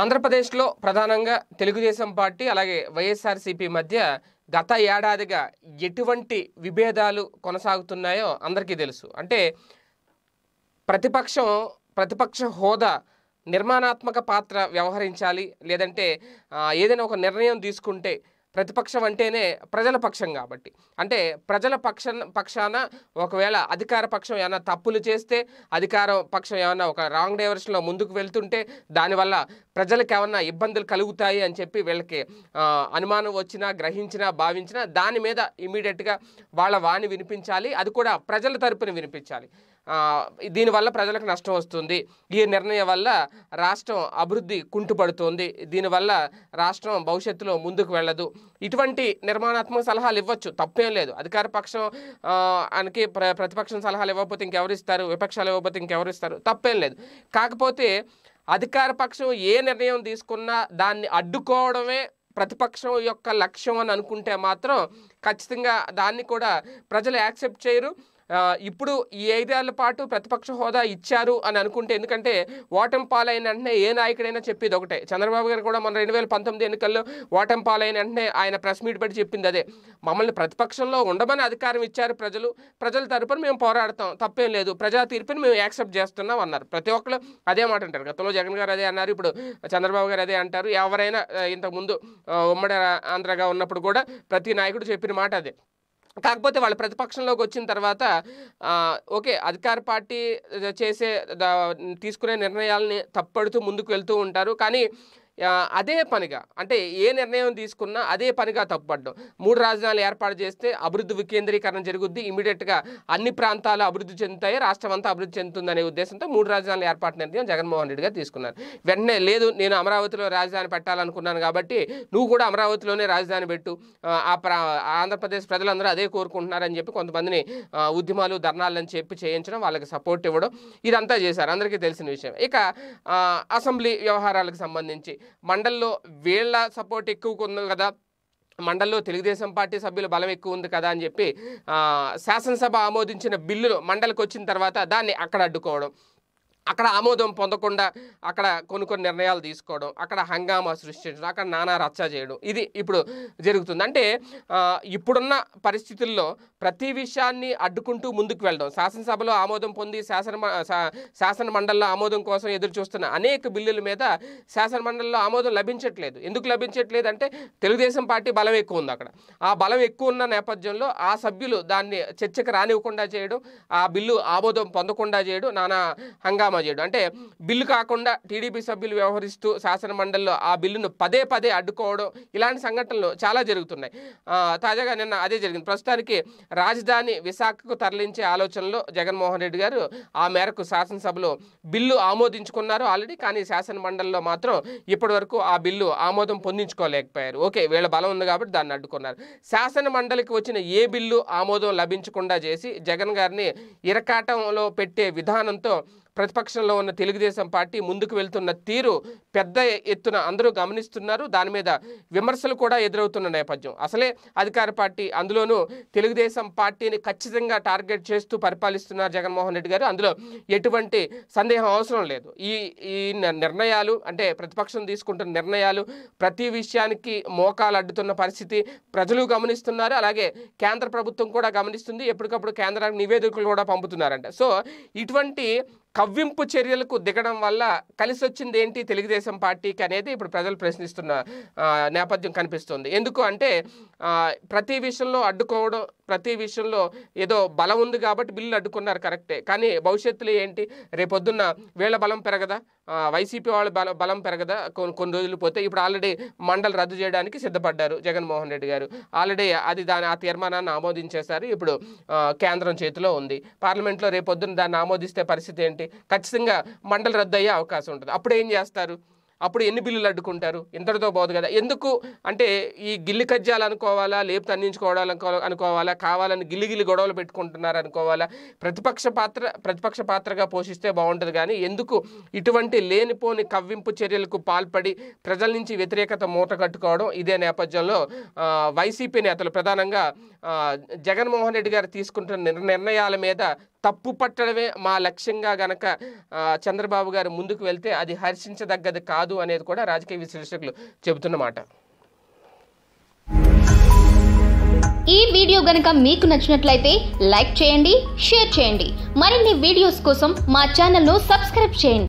ఆంధ్రప్రదేశ్లో ప్రధానంగా తెలుగుదేశం పార్టీ అలాగే వైఎస్ఆర్సీపీ మధ్య గత ఏడాదిగా ఎటువంటి విభేదాలు కొనసాగుతున్నాయో అందరికీ తెలుసు అంటే ప్రతిపక్షం ప్రతిపక్ష హోదా నిర్మాణాత్మక పాత్ర వ్యవహరించాలి లేదంటే ఏదైనా ఒక నిర్ణయం తీసుకుంటే ప్రతిపక్షం అంటేనే ప్రజల పక్షం కాబట్టి అంటే ప్రజల పక్ష పక్షాన ఒకవేళ అధికార పక్షం ఏమైనా తప్పులు చేస్తే అధికార పక్షం ఏమైనా ఒక రాంగ్ డైవర్షన్లో ముందుకు వెళ్తుంటే దానివల్ల ప్రజలకు ఏమన్నా ఇబ్బందులు కలుగుతాయి అని చెప్పి వీళ్ళకి అనుమానం వచ్చినా గ్రహించినా భావించినా దాని మీద ఇమీడియట్గా వాళ్ళ వాణి వినిపించాలి అది కూడా ప్రజల తరపున వినిపించాలి దీనివల్ల ప్రజలకు నష్టం వస్తుంది ఈ నిర్ణయం వల్ల రాష్ట్రం అభివృద్ధి కుంటుపడుతోంది దీనివల్ల రాష్ట్రం భవిష్యత్తులో ముందుకు వెళ్ళదు ఇటువంటి నిర్మాణాత్మక సలహాలు ఇవ్వచ్చు తప్పేం లేదు అధికార పక్షం అనికి ప్రతిపక్షం సలహాలు ఇవ్వకపోతే ఇంకెవరు ఇస్తారు విపక్షాలు ఇవ్వకపోతే ఇంకెవరు ఇస్తారు తప్పేం లేదు కాకపోతే అధికార పక్షం ఏ నిర్ణయం తీసుకున్నా దాన్ని అడ్డుకోవడమే ప్రతిపక్షం యొక్క లక్ష్యం అని అనుకుంటే మాత్రం ఖచ్చితంగా దాన్ని కూడా ప్రజలు యాక్సెప్ట్ చేయరు ఇప్పుడు ఈ ఐదేళ్ల పాటు ప్రతిపక్ష హోదా ఇచ్చారు అని అనుకుంటే ఎందుకంటే ఓటం పాలైన వెంటనే ఏ నాయకుడైనా చెప్పేది ఒకటే చంద్రబాబు గారు కూడా మన రెండు వేల పంతొమ్మిది ఎన్నికల్లో ఓటం పాలైన వెంటనే ఆయన ప్రెస్ మీట్ పెట్టి చెప్పింది అదే మమ్మల్ని ప్రతిపక్షంలో ఉండమని అధికారం ఇచ్చారు ప్రజలు ప్రజల తరపున మేము పోరాడతాం తప్పేం లేదు ప్రజా తీర్పుని మేము యాక్సెప్ట్ చేస్తున్నాం అన్నారు ప్రతి ఒక్కరు అదే మాట అంటారు గతంలో జగన్ గారు అదే అన్నారు ఇప్పుడు చంద్రబాబు గారు అదే అంటారు ఎవరైనా ఇంతకుముందు ఉమ్మడి ఆంధ్రగా ఉన్నప్పుడు కూడా ప్రతి నాయకుడు చెప్పిన మాట అదే కాకపోతే వాళ్ళు ప్రతిపక్షంలోకి వచ్చిన తర్వాత ఓకే అధికార పార్టీ చేసే తీసుకునే నిర్ణయాలని తప్పడుతూ ముందుకు వెళ్తూ ఉంటారు కానీ అదే పనిగా అంటే ఏ నిర్ణయం తీసుకున్నా అదే పనిగా తప్పుపడ్డం మూడు రాజధానులు ఏర్పాటు చేస్తే అభివృద్ధి వికేంద్రీకరణ జరుగుద్ది ఇమీడియట్గా అన్ని ప్రాంతాలు అభివృద్ధి చెందుతాయి రాష్ట్రం అంతా అభివృద్ధి చెందుతుందనే ఉద్దేశంతో మూడు రాజధానులు ఏర్పాటు నిర్ణయం జగన్మోహన్ రెడ్డి గారు తీసుకున్నారు వెంటనే లేదు నేను అమరావతిలో రాజధాని పెట్టాలనుకున్నాను కాబట్టి నువ్వు కూడా అమరావతిలోనే రాజధాని పెట్టు ఆ ఆంధ్రప్రదేశ్ ప్రజలందరూ అదే కోరుకుంటున్నారని చెప్పి కొంతమందిని ఉద్యమాలు ధర్నాలని చెప్పి చేయించడం వాళ్ళకి సపోర్ట్ ఇవ్వడం ఇదంతా చేశారు అందరికీ తెలిసిన విషయం ఇక అసెంబ్లీ వ్యవహారాలకు సంబంధించి మండల్లో వీళ్ళ సపోర్ట్ ఎక్కువగా ఉంది కదా మండల్లో తెలుగుదేశం పార్టీ సభ్యుల బలం ఎక్కువ ఉంది కదా అని చెప్పి శాసనసభ ఆమోదించిన బిల్లులు మండలికి వచ్చిన తర్వాత దాన్ని అక్కడ అడ్డుకోవడం అక్కడ ఆమోదం పొందకుండా అక్కడ కొన్ని కొన్ని నిర్ణయాలు తీసుకోవడం అక్కడ హంగామా సృష్టించడం అక్కడ నానా రచ్చ చేయడం ఇది ఇప్పుడు జరుగుతుంది అంటే ఇప్పుడున్న పరిస్థితుల్లో ప్రతి విషయాన్ని అడ్డుకుంటూ ముందుకు వెళ్ళడం శాసనసభలో ఆమోదం పొంది శాసన శాసన మండలిలో ఆమోదం కోసం ఎదురు చూస్తున్న అనేక బిల్లుల మీద శాసన మండలిలో ఆమోదం లభించట్లేదు ఎందుకు లభించట్లేదు అంటే తెలుగుదేశం పార్టీ బలం ఎక్కువ ఉంది అక్కడ ఆ బలం ఎక్కువ ఉన్న నేపథ్యంలో ఆ సభ్యులు దాన్ని చర్చకు రానివ్వకుండా చేయడం ఆ బిల్లు ఆమోదం పొందకుండా చేయడం నానా హంగామా సినిమా చేయడం అంటే బిల్లు కాకుండా టీడీపీ సభ్యులు వ్యవహరిస్తూ శాసన మండలిలో ఆ బిల్లును పదే పదే అడ్డుకోవడం ఇలాంటి సంఘటనలు చాలా జరుగుతున్నాయి తాజాగా నిన్న అదే జరిగింది ప్రస్తుతానికి రాజధాని విశాఖకు తరలించే ఆలోచనలో జగన్మోహన్ రెడ్డి గారు ఆ మేరకు శాసనసభలో బిల్లు ఆమోదించుకున్నారు ఆల్రెడీ కానీ శాసన మండలిలో మాత్రం ఇప్పటి వరకు ఆ బిల్లు ఆమోదం పొందించుకోలేకపోయారు ఓకే వీళ్ళ బలం ఉంది కాబట్టి దాన్ని అడ్డుకున్నారు శాసన మండలికి వచ్చిన ఏ బిల్లు ఆమోదం లభించకుండా చేసి జగన్ గారిని ఇరకాటంలో పెట్టే విధానంతో ప్రతిపక్షంలో ఉన్న తెలుగుదేశం పార్టీ ముందుకు వెళ్తున్న తీరు పెద్ద ఎత్తున అందరూ గమనిస్తున్నారు దాని మీద విమర్శలు కూడా ఎదురవుతున్న నేపథ్యం అసలే అధికార పార్టీ అందులోనూ తెలుగుదేశం పార్టీని ఖచ్చితంగా టార్గెట్ చేస్తూ పరిపాలిస్తున్నారు జగన్మోహన్ రెడ్డి గారు అందులో ఎటువంటి సందేహం అవసరం లేదు ఈ ఈ నిర్ణయాలు అంటే ప్రతిపక్షం తీసుకుంటున్న నిర్ణయాలు ప్రతి విషయానికి మోకాలు అడ్డుతున్న పరిస్థితి ప్రజలు గమనిస్తున్నారు అలాగే కేంద్ర ప్రభుత్వం కూడా గమనిస్తుంది ఎప్పటికప్పుడు కేంద్రానికి నివేదికలు కూడా పంపుతున్నారంట సో ఇటువంటి కవ్వింపు చర్యలకు దిగడం వల్ల కలిసి వచ్చింది ఏంటి తెలుగుదేశం పార్టీకి అనేది ఇప్పుడు ప్రజలు ప్రశ్నిస్తున్న నేపథ్యం కనిపిస్తుంది ఎందుకు అంటే ప్రతి విషయంలో అడ్డుకోవడం ప్రతి విషయంలో ఏదో బలం ఉంది కాబట్టి బిల్లు అడ్డుకున్నారు కరెక్టే కానీ భవిష్యత్తులో ఏంటి రేపొద్దున్న వీళ్ళ బలం పెరగదా వైసీపీ వాళ్ళ బల బలం పెరగదా కొన్ని కొన్ని రోజులు పోతే ఇప్పుడు ఆల్రెడీ మండలి రద్దు చేయడానికి సిద్ధపడ్డారు జగన్మోహన్ రెడ్డి గారు ఆల్రెడీ అది దాని ఆ తీర్మానాన్ని ఆమోదించేశారు ఇప్పుడు కేంద్రం చేతిలో ఉంది పార్లమెంట్లో రేపొద్దున దాన్ని ఆమోదిస్తే పరిస్థితి ఏంటి ఖచ్చితంగా మండలి రద్దయ్యే అవకాశం ఉంటుంది అప్పుడు ఏం చేస్తారు అప్పుడు ఎన్ని బిల్లులు అడ్డుకుంటారు ఇంతటితో పోదు కదా ఎందుకు అంటే ఈ గిల్లి కజ్జాలు అనుకోవాలా లేపు అందించుకోవడాలు అనుకోవాలా కావాలని గిల్లి గిల్లి గొడవలు పెట్టుకుంటున్నారు అనుకోవాలా ప్రతిపక్ష పాత్ర ప్రతిపక్ష పాత్రగా పోషిస్తే బాగుంటుంది కానీ ఎందుకు ఇటువంటి లేనిపోని కవ్వింపు చర్యలకు పాల్పడి ప్రజల నుంచి వ్యతిరేకత మూట కట్టుకోవడం ఇదే నేపథ్యంలో వైసీపీ నేతలు ప్రధానంగా జగన్మోహన్ రెడ్డి గారు తీసుకుంటున్న నిర్ణయాల మీద తప్పు పట్టడమే మా లక్ష్యంగా గనక చంద్రబాబు గారు ముందుకు వెళ్తే అది హర్షించదగ్గది కాదు అనేది కూడా రాజకీయ విశ్లేషకులు చెబుతున్నమాట ఈ వీడియో గనక మీకు నచ్చినట్లయితే లైక్ చేయండి షేర్ చేయండి మరిన్ని వీడియోస్ కోసం మా ఛానల్ను సబ్స్క్రైబ్ చేయండి